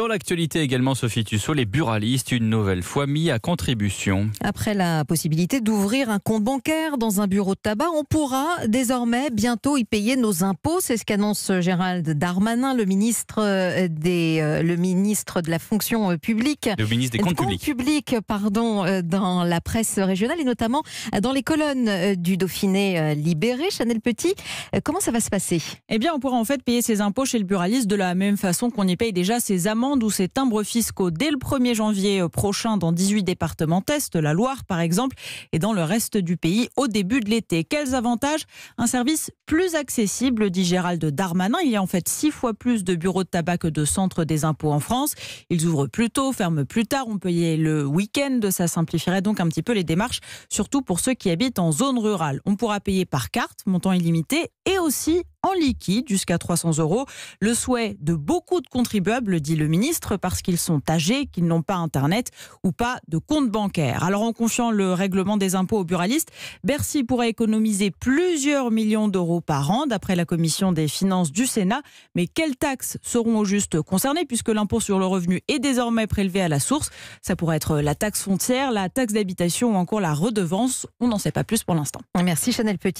Dans l'actualité également, Sophie Tussaud, les buralistes, une nouvelle fois mis à contribution. Après la possibilité d'ouvrir un compte bancaire dans un bureau de tabac, on pourra désormais bientôt y payer nos impôts. C'est ce qu'annonce Gérald Darmanin, le ministre, euh, des, euh, le ministre de la fonction euh, publique. Le ministre des comptes, publics. pardon, dans la presse régionale et notamment dans les colonnes du Dauphiné libéré. Chanel Petit, comment ça va se passer Eh bien, on pourra en fait payer ses impôts chez le buraliste de la même façon qu'on y paye déjà ses amendes où ces timbres fiscaux dès le 1er janvier euh, prochain dans 18 départements test, la Loire par exemple, et dans le reste du pays au début de l'été. Quels avantages Un service plus accessible, dit Gérald Darmanin. Il y a en fait six fois plus de bureaux de tabac que de centres des impôts en France. Ils ouvrent plus tôt, ferment plus tard, on peut y le week-end. Ça simplifierait donc un petit peu les démarches, surtout pour ceux qui habitent en zone rurale. On pourra payer par carte, montant illimité, et aussi en liquide jusqu'à 300 euros. Le souhait de beaucoup de contribuables, dit le ministre, parce qu'ils sont âgés, qu'ils n'ont pas Internet ou pas de compte bancaire. Alors en confiant le règlement des impôts aux buralistes, Bercy pourrait économiser plusieurs millions d'euros par an, d'après la commission des finances du Sénat. Mais quelles taxes seront au juste concernées, puisque l'impôt sur le revenu est désormais prélevé à la source Ça pourrait être la taxe frontière, la taxe d'habitation ou encore la redevance. On n'en sait pas plus pour l'instant. Merci Chanel Petit.